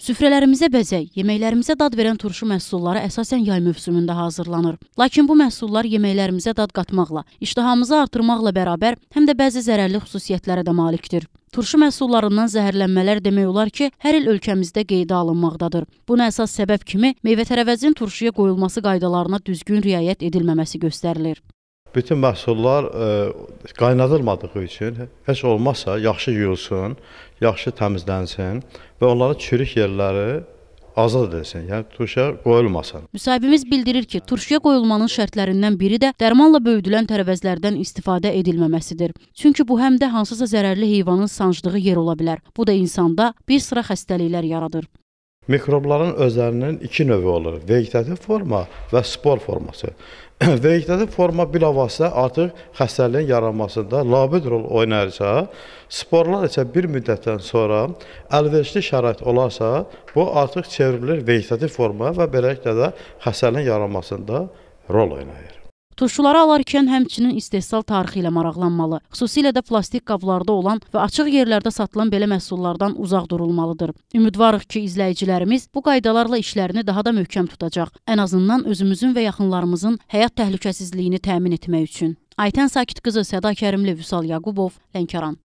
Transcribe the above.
Süfrələrimizə bəzək, yeməklərimizə dad verən turşu məhsulları əsasən yay mövsümündə hazırlanır. Lakin bu məhsullar yeməklərimizə dad qatmaqla, iştahamızı artırmaqla bərabər həm də bəzi zərərli xüsusiyyətlərə də malikdir. Turşu məhsullarından zəhərlənmələr demək olar ki, hər il ölkəmizdə qeydə alınmaqdadır. Buna əsas səbəb kimi meyvə-tərəvəzin turşuya qoyulması qaydalarına düzgün riayət edilməməsi göstərilir. Bütün məhsullar e, qaynadılmadığı üçün heç olmazsa yaxşı yuyulsun, yaxşı təmizlənsin və onların çürük yerləri azad edilsin, yəni turşuya qoyulmasın. Müsahibimiz bildirir ki, turşuya qoyulmanın şərtlərindən biri də dərmanla böyüdülən tərəvəzlərdən istifadə edilməməsidir. Çünki bu həm də hansısa zərərli heyvanın sancdığı yer ola bilər. Bu da insanda bir sıra xəstəliklər yaradır. Mikrobların özlərinin iki növü olur: vegetativ forma və spor forması. vegetativ forma bilavasitə artıq xəstəliyin yaranmasında labüd rol oynayırsa, sporlar isə bir müddətdən sonra əlverişli şərait olarsa, bu artıq çevrilir vegetativ formaya və beləliklə də xəstəliyin yaranmasında rol oynayır. Turşuları alarkən həmçinin istehsal tarixi ilə maraqlanmalı, xüsusilə də plastik qablarda olan və açıq yerlərdə satılan belə məhsullardan uzaq durulmalıdır. Ümidvarıq ki, izləyicilərimiz bu qaydalarla işlərini daha da möhkəm tutacaq, ən azından özümüzün və yaxınlarımızın həyat təhlükəsizliyini təmin etmək üçün. Aytən Sakitqızı, Səda Kərimli, Vüsal Yaqubov, Lənkəran.